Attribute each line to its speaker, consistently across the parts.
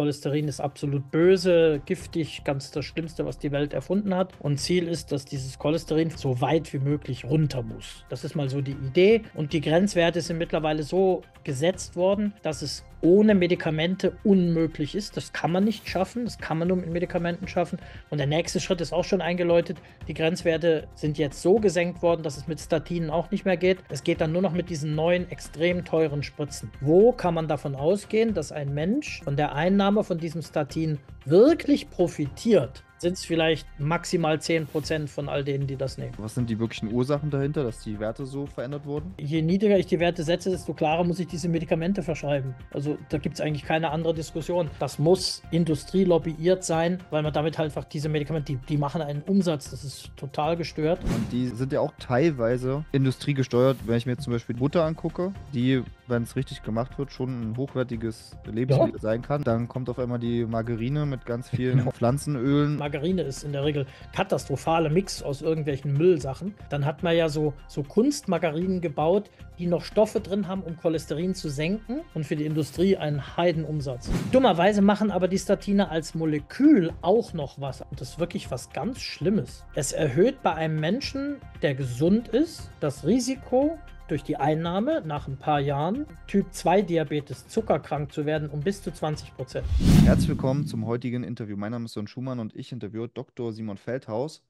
Speaker 1: Cholesterin ist absolut böse, giftig, ganz das Schlimmste, was die Welt erfunden hat. Und Ziel ist, dass dieses Cholesterin so weit wie möglich runter muss. Das ist mal so die Idee. Und die Grenzwerte sind mittlerweile so gesetzt worden, dass es ohne Medikamente unmöglich ist. Das kann man nicht schaffen. Das kann man nur mit Medikamenten schaffen. Und der nächste Schritt ist auch schon eingeläutet. Die Grenzwerte sind jetzt so gesenkt worden, dass es mit Statinen auch nicht mehr geht. Es geht dann nur noch mit diesen neuen, extrem teuren Spritzen. Wo kann man davon ausgehen, dass ein Mensch von der Einnahme Einnahme von diesem Statin wirklich profitiert, sind es vielleicht maximal 10% von all denen, die das nehmen.
Speaker 2: Was sind die wirklichen Ursachen dahinter, dass die Werte so verändert wurden? Je niedriger ich
Speaker 1: die Werte setze, desto klarer muss ich diese Medikamente verschreiben. Also da gibt es eigentlich keine andere Diskussion. Das muss industrielobbyiert sein, weil man damit halt einfach diese Medikamente, die, die machen einen Umsatz, das
Speaker 2: ist total gestört. Und die sind ja auch teilweise industriegesteuert, wenn ich mir zum Beispiel Butter angucke, die wenn es richtig gemacht wird, schon ein hochwertiges Lebensmittel ja. sein kann. Dann kommt auf einmal die Margarine mit ganz vielen genau. Pflanzenölen. Margarine ist in der Regel katastrophale
Speaker 1: Mix aus irgendwelchen Müllsachen. Dann hat man ja so, so Kunstmargarinen gebaut, die noch Stoffe drin haben, um Cholesterin zu senken und für die Industrie einen Heidenumsatz. Dummerweise machen aber die Statine als Molekül auch noch was. Und das ist wirklich was ganz Schlimmes. Es erhöht bei einem Menschen, der gesund ist, das Risiko, durch die Einnahme nach ein paar Jahren Typ 2 Diabetes zuckerkrank zu werden um bis zu 20 Prozent.
Speaker 2: Herzlich willkommen zum heutigen Interview. Mein Name ist Sören Schumann und ich interviewe Dr. Simon Feldhaus.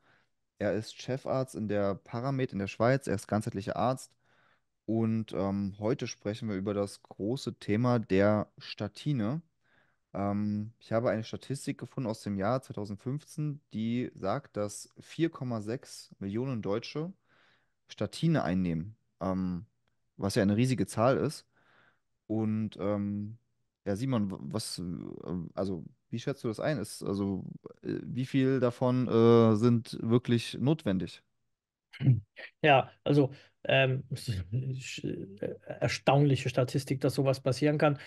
Speaker 2: Er ist Chefarzt in der Paramed in der Schweiz. Er ist ganzheitlicher Arzt. Und ähm, heute sprechen wir über das große Thema der Statine. Ähm, ich habe eine Statistik gefunden aus dem Jahr 2015, die sagt, dass 4,6 Millionen Deutsche Statine einnehmen ähm, was ja eine riesige Zahl ist. Und ähm, ja, Simon, was, äh, also wie schätzt du das ein? Ist, also, äh, wie viel davon äh, sind wirklich notwendig?
Speaker 1: Ja, also ähm, äh, erstaunliche Statistik, dass sowas passieren kann.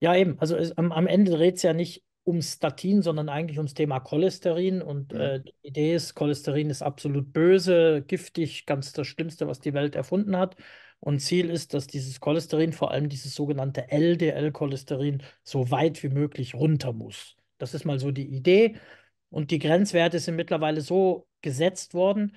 Speaker 1: Ja, eben, also es, am, am Ende dreht es ja nicht um Statin, sondern eigentlich ums Thema Cholesterin. Und mhm. äh, die Idee ist, Cholesterin ist absolut böse, giftig, ganz das Schlimmste, was die Welt erfunden hat. Und Ziel ist, dass dieses Cholesterin, vor allem dieses sogenannte LDL-Cholesterin, so weit wie möglich runter muss. Das ist mal so die Idee. Und die Grenzwerte sind mittlerweile so gesetzt worden,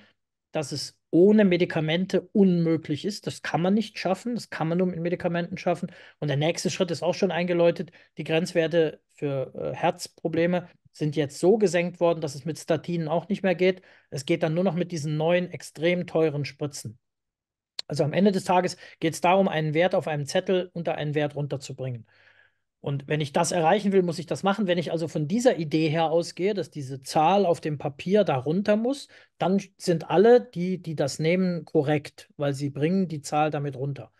Speaker 1: dass es ohne Medikamente unmöglich ist. Das kann man nicht schaffen, das kann man nur mit Medikamenten schaffen. Und der nächste Schritt ist auch schon eingeläutet. Die Grenzwerte für äh, Herzprobleme sind jetzt so gesenkt worden, dass es mit Statinen auch nicht mehr geht. Es geht dann nur noch mit diesen neuen, extrem teuren Spritzen. Also am Ende des Tages geht es darum, einen Wert auf einem Zettel unter einen Wert runterzubringen. Und wenn ich das erreichen will, muss ich das machen. Wenn ich also von dieser Idee her ausgehe, dass diese Zahl auf dem Papier darunter muss, dann sind alle, die, die das nehmen, korrekt, weil sie bringen die Zahl damit runter.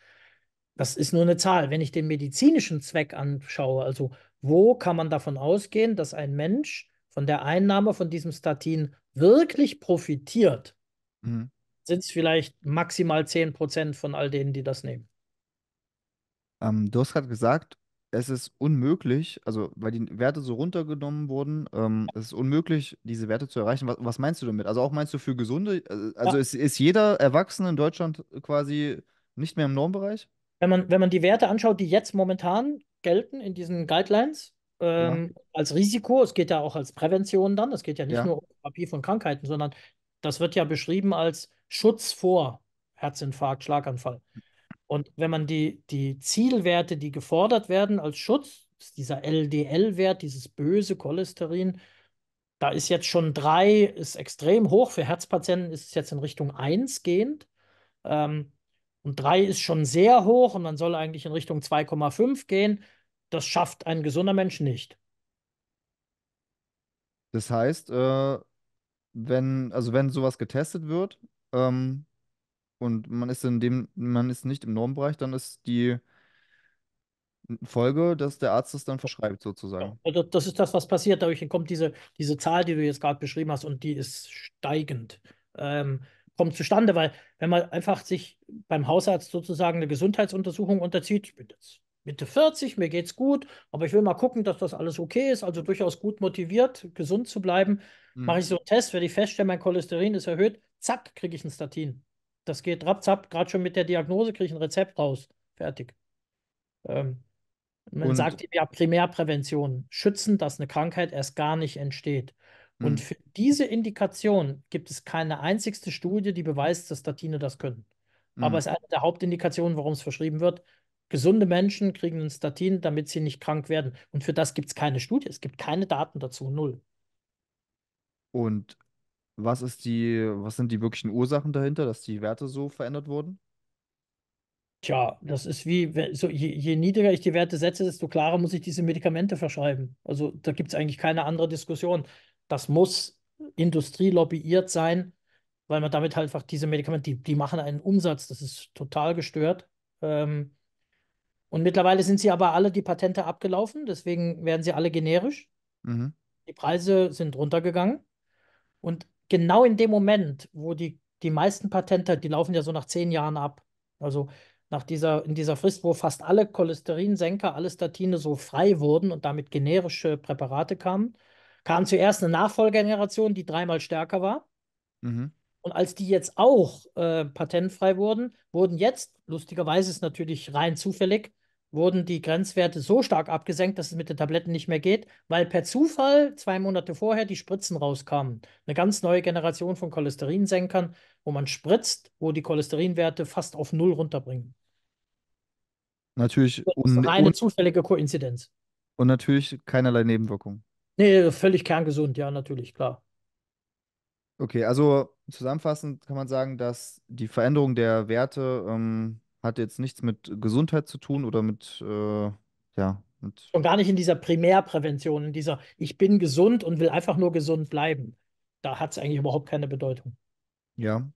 Speaker 1: Das ist nur eine Zahl. Wenn ich den medizinischen Zweck anschaue, also wo kann man davon ausgehen, dass ein Mensch von der Einnahme von diesem Statin wirklich profitiert, mhm. sind es vielleicht maximal 10 Prozent von all denen, die das nehmen.
Speaker 2: Ähm, du hast gerade gesagt, es ist unmöglich, also weil die Werte so runtergenommen wurden, ähm, es ist unmöglich, diese Werte zu erreichen. Was, was, meinst du damit? Also auch meinst du für gesunde, äh, also ja. ist, ist jeder Erwachsene in Deutschland quasi nicht mehr im Normbereich? Wenn man, wenn man die Werte anschaut, die jetzt momentan gelten in diesen Guidelines,
Speaker 1: ähm, ja. als Risiko, es geht ja auch als Prävention dann, es geht ja nicht ja. nur um Therapie von Krankheiten, sondern das wird ja beschrieben als Schutz vor Herzinfarkt, Schlaganfall. Und wenn man die, die Zielwerte, die gefordert werden als Schutz, dieser LDL-Wert, dieses böse Cholesterin, da ist jetzt schon 3, ist extrem hoch. Für Herzpatienten ist es jetzt in Richtung 1 gehend. Ähm, und 3 ist schon sehr hoch und man soll eigentlich in Richtung 2,5 gehen. Das schafft ein gesunder Mensch nicht.
Speaker 2: Das heißt, äh, wenn, also wenn sowas getestet wird, ähm, und man ist in dem, man ist nicht im Normbereich, dann ist die Folge, dass der Arzt es dann verschreibt, sozusagen.
Speaker 1: Also das ist das, was passiert. Dadurch kommt diese, diese Zahl, die du jetzt gerade beschrieben hast, und die ist steigend, ähm, kommt zustande, weil wenn man einfach sich beim Hausarzt sozusagen eine Gesundheitsuntersuchung unterzieht, ich bin jetzt Mitte 40, mir geht's gut, aber ich will mal gucken, dass das alles okay ist, also durchaus gut motiviert, gesund zu bleiben, mhm. mache ich so einen Test, werde ich feststellen, mein Cholesterin ist erhöht, zack, kriege ich ein Statin. Das geht rapzap, gerade schon mit der Diagnose kriege ich ein Rezept raus. Fertig. Ähm, man und, sagt ja Primärprävention, schützen, dass eine Krankheit erst gar nicht entsteht. Mh. Und hm. für diese Indikation gibt es keine einzigste Studie, die beweist, dass Statine das können. Mh. Aber hm. es ist eine der Hauptindikationen, warum es verschrieben wird. Gesunde Menschen kriegen ein Statin, damit sie nicht krank werden. Und für das gibt es keine Studie. Es gibt keine Daten dazu, null.
Speaker 2: Und was ist die, was sind die wirklichen Ursachen dahinter, dass die Werte so verändert wurden? Tja,
Speaker 1: das ist wie, so je, je niedriger ich die Werte setze, desto klarer muss ich diese Medikamente verschreiben. Also da gibt es eigentlich keine andere Diskussion. Das muss industrielobbyiert sein, weil man damit halt einfach diese Medikamente, die, die machen einen Umsatz, das ist total gestört. Ähm, und mittlerweile sind sie aber alle die Patente abgelaufen, deswegen werden sie alle generisch. Mhm. Die Preise sind runtergegangen. Und genau in dem Moment, wo die, die meisten Patente, die laufen ja so nach zehn Jahren ab. Also nach dieser, in dieser Frist, wo fast alle Cholesterinsenker, alle Statine so frei wurden und damit generische Präparate kamen, kam zuerst eine Nachfolgegeneration, die dreimal stärker war. Mhm. Und als die jetzt auch äh, patentfrei wurden, wurden jetzt, lustigerweise ist natürlich rein zufällig, wurden die Grenzwerte so stark abgesenkt, dass es mit den Tabletten nicht mehr geht, weil per Zufall zwei Monate vorher die Spritzen rauskamen. Eine ganz neue Generation von Cholesterinsenkern, wo man spritzt, wo die Cholesterinwerte fast auf Null runterbringen.
Speaker 2: Natürlich eine
Speaker 1: zufällige Koinzidenz.
Speaker 2: Und natürlich keinerlei Nebenwirkungen.
Speaker 1: Nee, völlig kerngesund, ja, natürlich, klar.
Speaker 2: Okay, also zusammenfassend kann man sagen, dass die Veränderung der Werte ähm, hat jetzt nichts mit Gesundheit zu tun oder mit, äh, ja, mit. Und gar nicht in dieser Primärprävention,
Speaker 1: in dieser Ich bin gesund und will einfach nur gesund bleiben. Da hat es eigentlich überhaupt keine Bedeutung.
Speaker 2: Ja.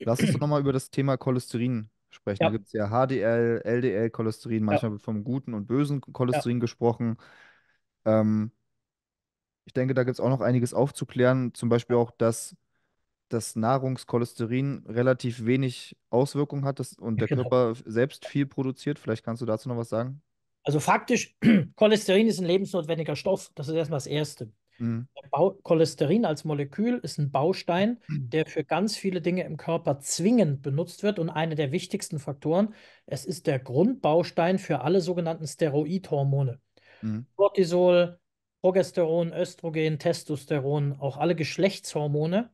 Speaker 2: Lass uns nochmal über das Thema Cholesterin sprechen. Ja. Da gibt es ja HDL, LDL, Cholesterin, manchmal ja. wird vom guten und bösen Cholesterin ja. gesprochen. Ähm, ich denke, da gibt es auch noch einiges aufzuklären, zum Beispiel auch, dass dass Nahrungskolesterin relativ wenig Auswirkung hat dass, und der genau. Körper selbst viel produziert. Vielleicht kannst du dazu noch was sagen. Also faktisch,
Speaker 1: Cholesterin ist ein lebensnotwendiger Stoff. Das ist erstmal das Erste. Mhm. Cholesterin als Molekül ist ein Baustein, der für ganz viele Dinge im Körper zwingend benutzt wird und einer der wichtigsten Faktoren. Es ist der Grundbaustein für alle sogenannten Steroidhormone. Mhm. Cortisol, Progesteron, Östrogen, Testosteron, auch alle Geschlechtshormone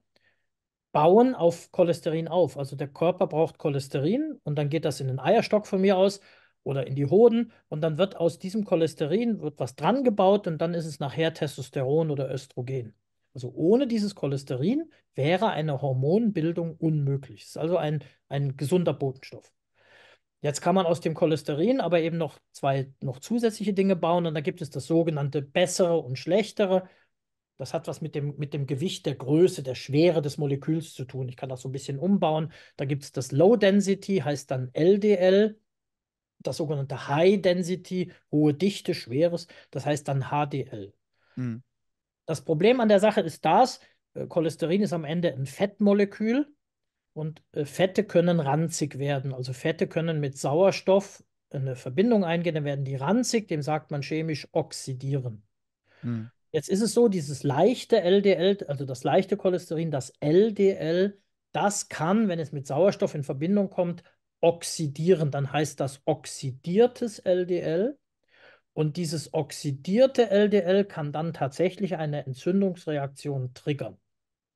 Speaker 1: bauen auf Cholesterin auf. Also der Körper braucht Cholesterin und dann geht das in den Eierstock von mir aus oder in die Hoden und dann wird aus diesem Cholesterin wird was dran gebaut und dann ist es nachher Testosteron oder Östrogen. Also ohne dieses Cholesterin wäre eine Hormonbildung unmöglich. Es ist also ein, ein gesunder Botenstoff. Jetzt kann man aus dem Cholesterin aber eben noch zwei noch zusätzliche Dinge bauen und da gibt es das sogenannte bessere und schlechtere. Das hat was mit dem, mit dem Gewicht, der Größe, der Schwere des Moleküls zu tun. Ich kann das so ein bisschen umbauen. Da gibt es das Low Density, heißt dann LDL. Das sogenannte High Density, hohe Dichte, schweres, das heißt dann HDL. Mhm. Das Problem an der Sache ist das, äh, Cholesterin ist am Ende ein Fettmolekül und äh, Fette können ranzig werden. Also Fette können mit Sauerstoff eine Verbindung eingehen, dann werden die ranzig, dem sagt man chemisch oxidieren. Hm. Jetzt ist es so, dieses leichte LDL, also das leichte Cholesterin, das LDL, das kann, wenn es mit Sauerstoff in Verbindung kommt, oxidieren. Dann heißt das oxidiertes LDL. Und dieses oxidierte LDL kann dann tatsächlich eine Entzündungsreaktion triggern.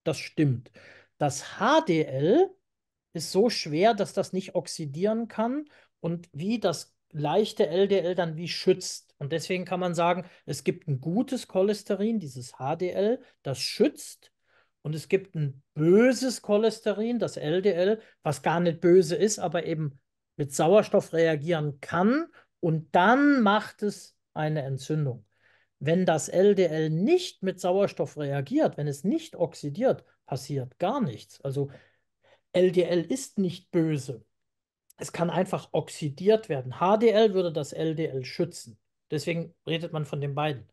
Speaker 1: Das stimmt. Das HDL ist so schwer, dass das nicht oxidieren kann. Und wie das leichte LDL dann wie schützt. Und deswegen kann man sagen, es gibt ein gutes Cholesterin, dieses HDL, das schützt. Und es gibt ein böses Cholesterin, das LDL, was gar nicht böse ist, aber eben mit Sauerstoff reagieren kann. Und dann macht es eine Entzündung. Wenn das LDL nicht mit Sauerstoff reagiert, wenn es nicht oxidiert, passiert gar nichts. Also LDL ist nicht böse es kann einfach oxidiert werden. HDL würde das LDL schützen. Deswegen redet man von den beiden.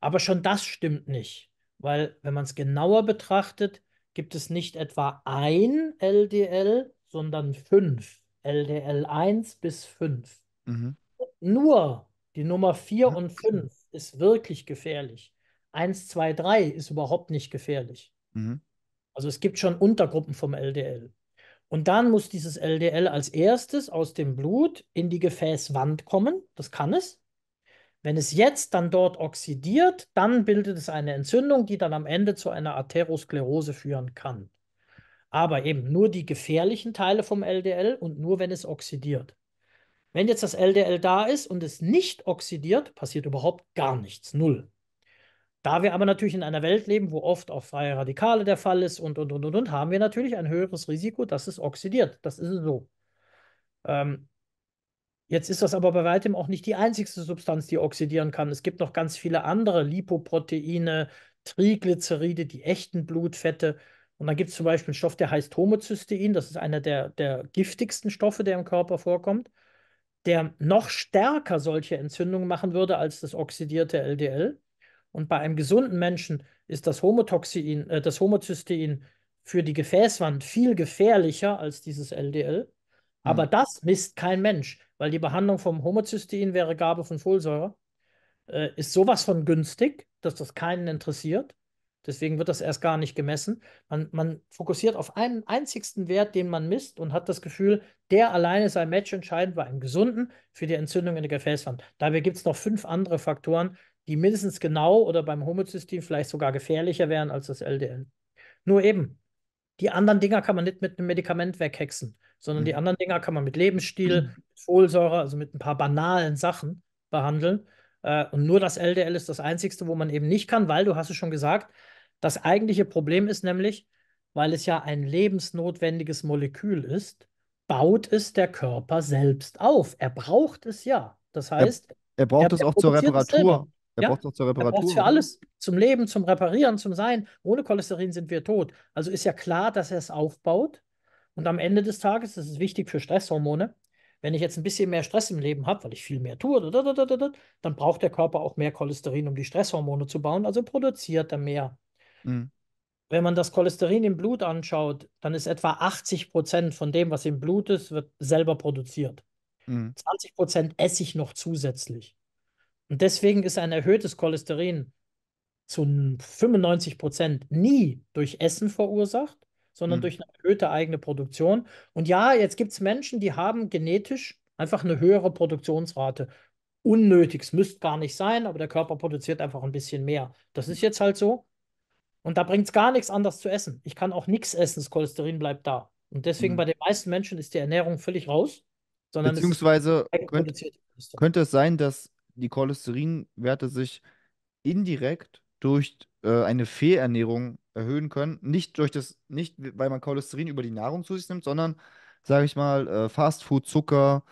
Speaker 1: Aber schon das stimmt nicht, weil wenn man es genauer betrachtet, gibt es nicht etwa ein LDL, sondern fünf. LDL 1 bis 5. Mhm. Nur die Nummer 4 und 5 ist wirklich gefährlich. 1, 2, 3 ist überhaupt nicht gefährlich. Mhm. Also es gibt schon Untergruppen vom LDL. Und dann muss dieses LDL als erstes aus dem Blut in die Gefäßwand kommen. Das kann es. Wenn es jetzt dann dort oxidiert, dann bildet es eine Entzündung, die dann am Ende zu einer Atherosklerose führen kann. Aber eben nur die gefährlichen Teile vom LDL und nur wenn es oxidiert. Wenn jetzt das LDL da ist und es nicht oxidiert, passiert überhaupt gar nichts. Null. Da wir aber natürlich in einer Welt leben, wo oft auch freie Radikale der Fall ist und, und, und, und, und haben wir natürlich ein höheres Risiko, dass es oxidiert. Das ist so. Ähm, jetzt ist das aber bei weitem auch nicht die einzigste Substanz, die oxidieren kann. Es gibt noch ganz viele andere Lipoproteine, Triglyceride, die echten Blutfette. Und dann gibt es zum Beispiel einen Stoff, der heißt Homozystein. Das ist einer der, der giftigsten Stoffe, der im Körper vorkommt, der noch stärker solche Entzündungen machen würde als das oxidierte LDL. Und bei einem gesunden Menschen ist das Homotoxin, äh, das Homozystein für die Gefäßwand viel gefährlicher als dieses LDL. Aber mhm. das misst kein Mensch, weil die Behandlung vom Homozystein wäre Gabe von Folsäure. Äh, ist sowas von günstig, dass das keinen interessiert. Deswegen wird das erst gar nicht gemessen. Man, man fokussiert auf einen einzigsten Wert, den man misst und hat das Gefühl, der alleine sei matchentscheidend bei einem gesunden für die Entzündung in der Gefäßwand. Dabei gibt es noch fünf andere Faktoren, die mindestens genau oder beim Homozystin vielleicht sogar gefährlicher wären als das LDL. Nur eben, die anderen Dinger kann man nicht mit einem Medikament weghexen, sondern mhm. die anderen Dinger kann man mit Lebensstil, mhm. mit Folsäure, also mit ein paar banalen Sachen behandeln. Äh, und nur das LDL ist das Einzige, wo man eben nicht kann, weil du hast es schon gesagt, das eigentliche Problem ist nämlich, weil es ja ein lebensnotwendiges Molekül ist, baut es der Körper selbst auf. Er braucht es ja. Das heißt, er, er braucht er, es auch zur Reparatur. Er ja, braucht es auch zur Reparatur. Er braucht es für ne? alles. Zum Leben, zum Reparieren, zum Sein. Ohne Cholesterin sind wir tot. Also ist ja klar, dass er es aufbaut. Und am Ende des Tages, das ist wichtig für Stresshormone, wenn ich jetzt ein bisschen mehr Stress im Leben habe, weil ich viel mehr tue, dann braucht der Körper auch mehr Cholesterin, um die Stresshormone zu bauen, also produziert er mehr. Mhm. Wenn man das Cholesterin im Blut anschaut, dann ist etwa 80 Prozent von dem, was im Blut ist, wird selber produziert. Mhm. 20 Prozent esse ich noch zusätzlich. Und deswegen ist ein erhöhtes Cholesterin zu 95 Prozent nie durch Essen verursacht, sondern mhm. durch eine erhöhte eigene Produktion. Und ja, jetzt gibt es Menschen, die haben genetisch einfach eine höhere Produktionsrate. Unnötig, es müsste gar nicht sein, aber der Körper produziert einfach ein bisschen mehr. Das ist jetzt halt so. Und da bringt es gar nichts anders zu essen. Ich kann auch nichts essen, das Cholesterin bleibt da. Und deswegen mhm. bei den meisten Menschen ist die Ernährung völlig raus. Sondern Beziehungsweise es könnte,
Speaker 2: könnte es sein, dass die Cholesterinwerte sich indirekt durch äh, eine Fehlernährung erhöhen können. Nicht durch das, nicht weil man Cholesterin über die Nahrung zu sich nimmt, sondern, sage ich mal, äh, Fastfood, Zucker,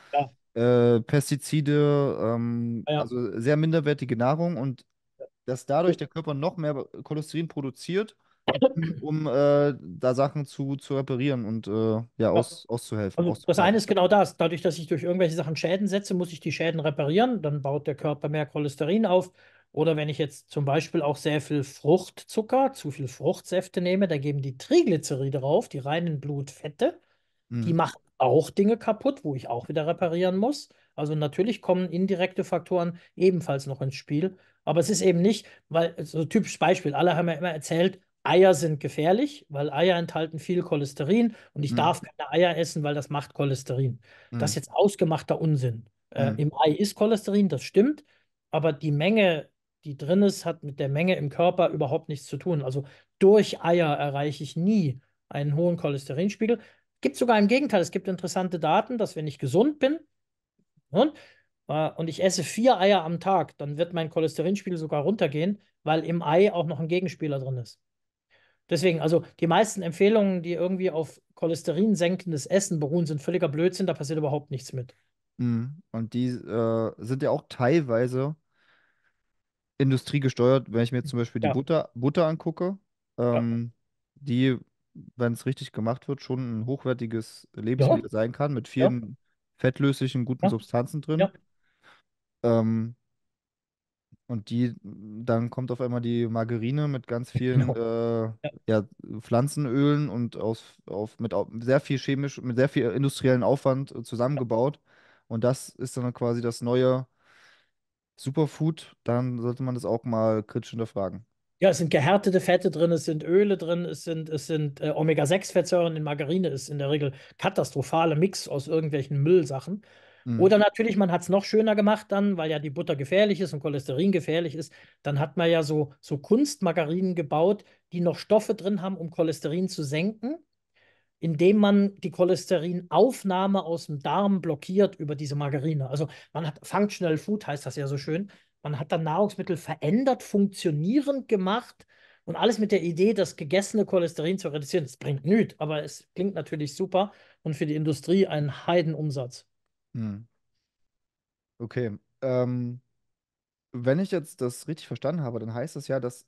Speaker 2: ja. äh, Pestizide, ähm, ja. also sehr minderwertige Nahrung und dass dadurch der Körper noch mehr Cholesterin produziert um äh, da Sachen zu, zu reparieren und äh, ja, aus, auszuhelfen. Also das
Speaker 1: eine ist genau das. Dadurch, dass ich durch irgendwelche Sachen Schäden setze, muss ich die Schäden reparieren. Dann baut der Körper mehr Cholesterin auf. Oder wenn ich jetzt zum Beispiel auch sehr viel Fruchtzucker, zu viel Fruchtsäfte nehme, da geben die Triglyceride drauf, die reinen Blutfette. Mhm. Die machen auch Dinge kaputt, wo ich auch wieder reparieren muss. Also natürlich kommen indirekte Faktoren ebenfalls noch ins Spiel. Aber es ist eben nicht, weil so typisches Beispiel, alle haben ja immer erzählt, Eier sind gefährlich, weil Eier enthalten viel Cholesterin und ich mhm. darf keine Eier essen, weil das macht Cholesterin. Mhm. Das ist jetzt ausgemachter Unsinn. Äh, mhm. Im Ei ist Cholesterin, das stimmt, aber die Menge, die drin ist, hat mit der Menge im Körper überhaupt nichts zu tun. Also durch Eier erreiche ich nie einen hohen Cholesterinspiegel. Gibt sogar im Gegenteil, es gibt interessante Daten, dass wenn ich gesund bin und, ne, äh, und ich esse vier Eier am Tag, dann wird mein Cholesterinspiegel sogar runtergehen, weil im Ei auch noch ein Gegenspieler drin ist. Deswegen, also die meisten Empfehlungen, die irgendwie auf Cholesterin senkendes Essen beruhen, sind völliger Blödsinn, da passiert überhaupt nichts mit.
Speaker 2: Mhm. Und die äh, sind ja auch teilweise industriegesteuert, wenn ich mir zum Beispiel die ja. Butter, Butter angucke, ähm, ja. die, wenn es richtig gemacht wird, schon ein hochwertiges Lebensmittel ja. sein kann, mit vielen fettlöslichen, guten Substanzen drin. Ähm, und die, dann kommt auf einmal die Margarine mit ganz vielen Genau. äh, ja, Pflanzenölen und aus, auf, mit sehr viel chemisch, mit sehr viel industriellen Aufwand äh, zusammengebaut. Und das ist dann quasi das neue Superfood. Dann sollte man das auch mal kritisch hinterfragen.
Speaker 1: Ja, es sind gehärtete Fette drin, es sind Öle drin, es sind, es sind äh, Omega-6-Fettsäuren in Margarine, ist in der Regel katastrophaler Mix aus irgendwelchen Müllsachen. Mhm. Oder natürlich, man hat es noch schöner gemacht dann, weil ja die Butter gefährlich ist und Cholesterin gefährlich ist. Dann hat man ja so, so Kunstmargarinen gebaut, die noch Stoffe drin haben, um Cholesterin zu senken, indem man die Cholesterinaufnahme aus dem Darm blockiert über diese Margarine. Also man hat Functional Food, heißt das ja so schön. Man hat dann Nahrungsmittel verändert, funktionierend gemacht, und alles mit der Idee, das gegessene Cholesterin zu reduzieren, das bringt nüt, aber es klingt natürlich super und für die Industrie einen Heidenumsatz.
Speaker 2: Mhm. Okay. Ähm, wenn ich jetzt das richtig verstanden habe, dann heißt das ja, dass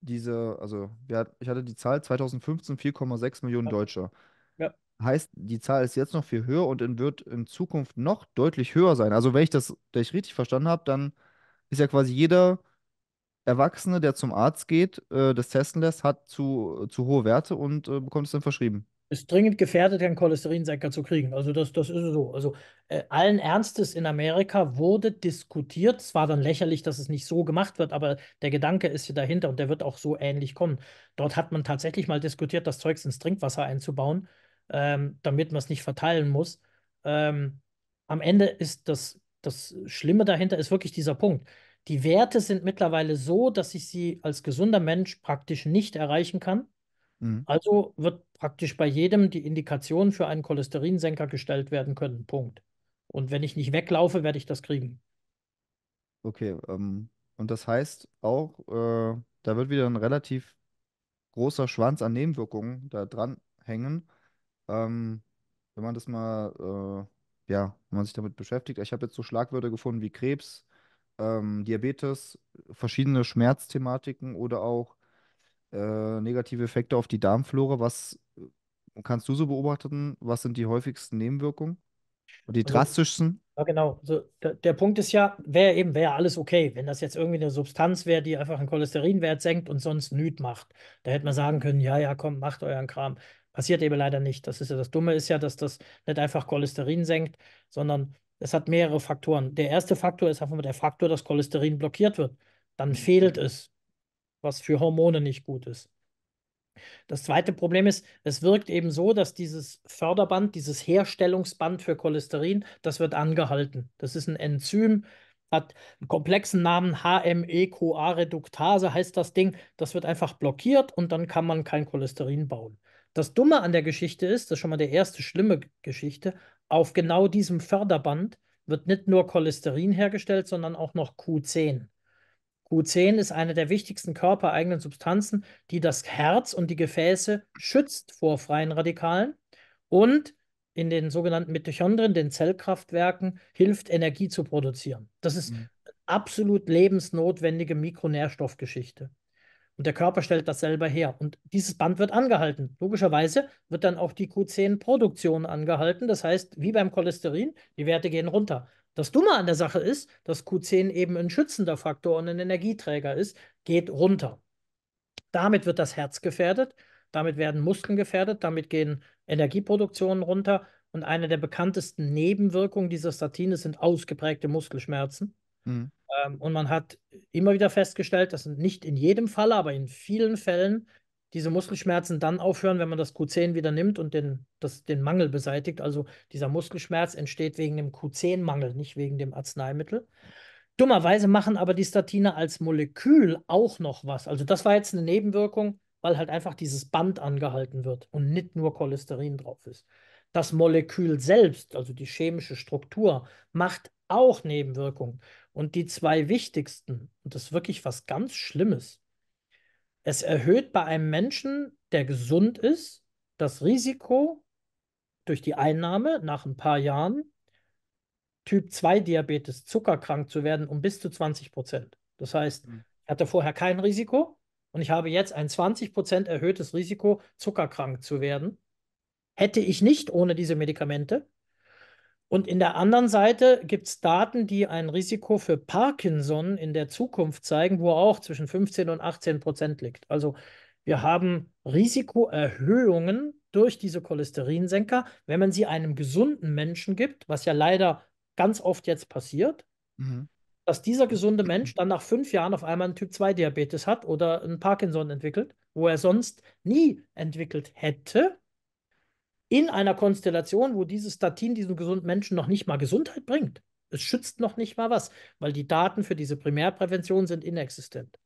Speaker 2: diese, also wir, ich hatte die Zahl 2015 4,6 Millionen Deutsche. ja. Heißt, die Zahl ist jetzt noch viel höher und in, wird in Zukunft noch deutlich höher sein. Also wenn ich das wenn ich richtig verstanden habe, dann ist ja quasi jeder Erwachsene, der zum Arzt geht, äh, das testen lässt, hat zu, zu hohe Werte und äh, bekommt es dann verschrieben
Speaker 1: ist dringend gefährdet, einen Cholesterinsenker zu kriegen.
Speaker 2: Also das, das ist so. Also äh, allen Ernstes
Speaker 1: in Amerika wurde diskutiert. Es war dann lächerlich, dass es nicht so gemacht wird, aber der Gedanke ist hier dahinter und der wird auch so ähnlich kommen. Dort hat man tatsächlich mal diskutiert, das Zeugs ins Trinkwasser einzubauen, ähm, damit man es nicht verteilen muss. Ähm, am Ende ist das, das Schlimme dahinter ist wirklich dieser Punkt. Die Werte sind mittlerweile so, dass ich sie als gesunder Mensch praktisch nicht erreichen kann Mhm. Also wird praktisch bei jedem die Indikation für einen Cholesterinsenker gestellt werden können. Punkt. Und wenn ich nicht weglaufe, werde ich das kriegen.
Speaker 2: Okay, ähm, und das heißt auch, äh, da wird wieder ein relativ großer Schwanz an Nebenwirkungen da dran hängen. Ähm, wenn man das mal, äh, ja, wenn man sich damit beschäftigt. Ich habe jetzt so Schlagwörter gefunden wie Krebs, ähm, Diabetes, verschiedene Schmerzthematiken oder auch äh, negative Effekte auf die Darmflora. Was äh, kannst du so beobachten? Was sind die häufigsten Nebenwirkungen? Und die also, drastischsten?
Speaker 1: Ja, genau. Also, der, der Punkt ist ja, wäre eben wär alles okay, wenn das jetzt irgendwie eine Substanz wäre, die einfach einen Cholesterinwert senkt und sonst nüt macht. Da hätte man sagen können, ja, ja, komm, macht euren Kram. Passiert eben leider nicht. Das ist ja das Dumme ist ja, dass das nicht einfach Cholesterin senkt, sondern es hat mehrere Faktoren. Der erste Faktor ist einfach der Faktor, dass Cholesterin blockiert wird. Dann fehlt mhm. es was für Hormone nicht gut ist. Das zweite Problem ist, es wirkt eben so, dass dieses Förderband, dieses Herstellungsband für Cholesterin, das wird angehalten. Das ist ein Enzym, hat einen komplexen Namen hmeqa reduktase heißt das Ding. Das wird einfach blockiert und dann kann man kein Cholesterin bauen. Das Dumme an der Geschichte ist, das ist schon mal der erste schlimme Geschichte, auf genau diesem Förderband wird nicht nur Cholesterin hergestellt, sondern auch noch Q10. Q10 ist eine der wichtigsten körpereigenen Substanzen, die das Herz und die Gefäße schützt vor freien Radikalen und in den sogenannten Mitochondrien, den Zellkraftwerken, hilft, Energie zu produzieren. Das ist mhm. absolut lebensnotwendige Mikronährstoffgeschichte. Und der Körper stellt das selber her. Und dieses Band wird angehalten. Logischerweise wird dann auch die Q10-Produktion angehalten. Das heißt, wie beim Cholesterin, die Werte gehen runter. Das Dumme an der Sache ist, dass Q10 eben ein schützender Faktor und ein Energieträger ist, geht runter. Damit wird das Herz gefährdet, damit werden Muskeln gefährdet, damit gehen Energieproduktionen runter. Und eine der bekanntesten Nebenwirkungen dieser Statine sind ausgeprägte Muskelschmerzen. Mhm. Ähm, und man hat immer wieder festgestellt, dass nicht in jedem Fall, aber in vielen Fällen diese Muskelschmerzen dann aufhören, wenn man das Q10 wieder nimmt und den, das, den Mangel beseitigt. Also dieser Muskelschmerz entsteht wegen dem Q10-Mangel, nicht wegen dem Arzneimittel. Dummerweise machen aber die Statine als Molekül auch noch was. Also das war jetzt eine Nebenwirkung, weil halt einfach dieses Band angehalten wird und nicht nur Cholesterin drauf ist. Das Molekül selbst, also die chemische Struktur, macht auch Nebenwirkungen. Und die zwei wichtigsten, und das ist wirklich was ganz Schlimmes, es erhöht bei einem Menschen, der gesund ist, das Risiko durch die Einnahme nach ein paar Jahren Typ 2 Diabetes, zuckerkrank zu werden, um bis zu 20 Prozent. Das heißt, mhm. ich hatte vorher kein Risiko und ich habe jetzt ein 20 Prozent erhöhtes Risiko, zuckerkrank zu werden. Hätte ich nicht ohne diese Medikamente, und in der anderen Seite gibt es Daten, die ein Risiko für Parkinson in der Zukunft zeigen, wo auch zwischen 15 und 18 Prozent liegt. Also wir haben Risikoerhöhungen durch diese Cholesterinsenker, wenn man sie einem gesunden Menschen gibt, was ja leider ganz oft jetzt passiert, mhm. dass dieser gesunde Mensch dann nach fünf Jahren auf einmal einen Typ-2-Diabetes hat oder einen Parkinson entwickelt, wo er sonst nie entwickelt hätte, in einer Konstellation, wo dieses Statin diesem gesunden Menschen noch nicht mal Gesundheit bringt. Es schützt noch nicht mal was, weil die Daten für diese Primärprävention sind inexistent.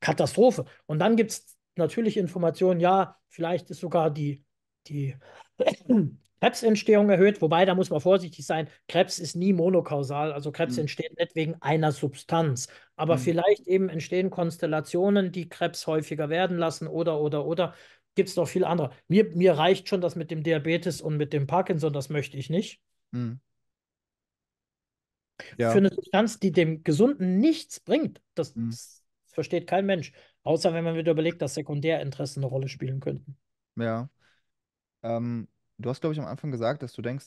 Speaker 1: Katastrophe. Und dann gibt es natürlich Informationen, ja, vielleicht ist sogar die, die Krebsentstehung erhöht, wobei da muss man vorsichtig sein, Krebs ist nie monokausal, also Krebs mhm. entsteht nicht wegen einer Substanz, aber mhm. vielleicht eben entstehen Konstellationen, die Krebs häufiger werden lassen oder oder oder gibt es noch viele andere. Mir, mir reicht schon das mit dem Diabetes und mit dem Parkinson, das möchte ich nicht. Mhm. Ja. Für eine Substanz, die dem Gesunden nichts bringt, das, mhm. das versteht kein Mensch. Außer wenn man wieder überlegt, dass Sekundärinteressen eine Rolle spielen könnten.
Speaker 2: Ja. Ähm, du hast, glaube ich, am Anfang gesagt, dass du denkst,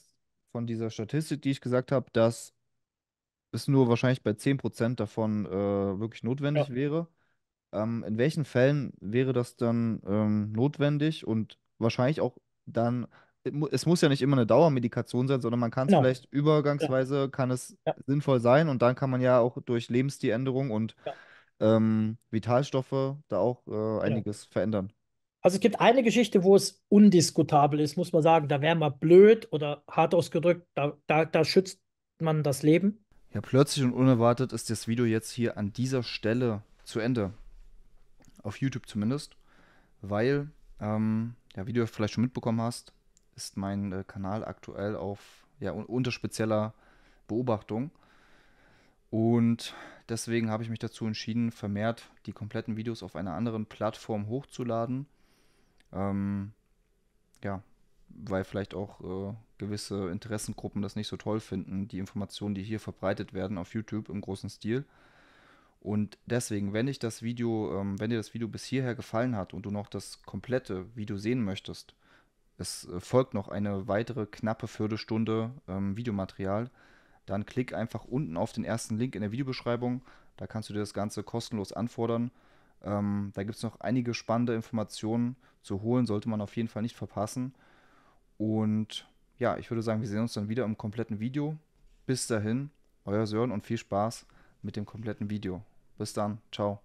Speaker 2: von dieser Statistik, die ich gesagt habe, dass es nur wahrscheinlich bei 10% davon äh, wirklich notwendig ja. wäre. Ähm, in welchen Fällen wäre das dann ähm, notwendig und wahrscheinlich auch dann, äh, es muss ja nicht immer eine Dauermedikation sein, sondern man kann es Genau. vielleicht Ja, übergangsweise, kann es ja, sinnvoll sein und dann kann man ja auch durch Lebensstiländerung und ja, ähm, Vitalstoffe da auch äh, genau. einiges verändern.
Speaker 1: Also es gibt eine Geschichte, wo es undiskutabel ist, muss man sagen, da wäre man blöd oder hart ausgedrückt, da, da, da schützt man das Leben.
Speaker 2: Ja, plötzlich und unerwartet ist das Video jetzt hier an dieser Stelle zu Ende auf YouTube zumindest, weil, ähm, ja, wie du vielleicht schon mitbekommen hast, ist mein äh, Kanal aktuell auf, ja, un unter spezieller Beobachtung. Und deswegen habe ich mich dazu entschieden, vermehrt die kompletten Videos auf einer anderen Plattform hochzuladen. Ähm, ja, weil vielleicht auch äh, gewisse Interessengruppen das nicht so toll finden, die Informationen, die hier verbreitet werden auf YouTube im großen Stil. Und deswegen, wenn ich das Video, ähm, wenn dir das Video bis hierher gefallen hat und du noch das komplette Video sehen möchtest, es äh, folgt noch eine weitere knappe Viertelstunde ähm, Videomaterial, dann klick einfach unten auf den ersten Link in der Videobeschreibung. Da kannst du dir das Ganze kostenlos anfordern. Ähm, da gibt es noch einige spannende Informationen zu holen, sollte man auf jeden Fall nicht verpassen. Und ja, ich würde sagen, wir sehen uns dann wieder im kompletten Video. Bis dahin, euer Sören und viel Spaß mit dem kompletten Video. Bis dann. Ciao.